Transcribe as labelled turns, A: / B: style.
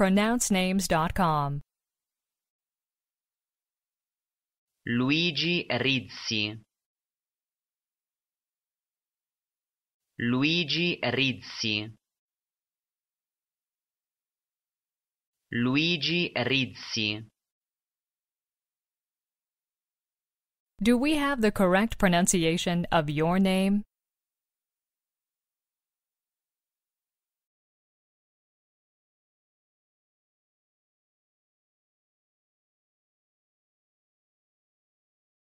A: pronouncenames.com.
B: Luigi Rizzi Luigi Rizzi Luigi Rizzi
A: Do we have the correct pronunciation of your name?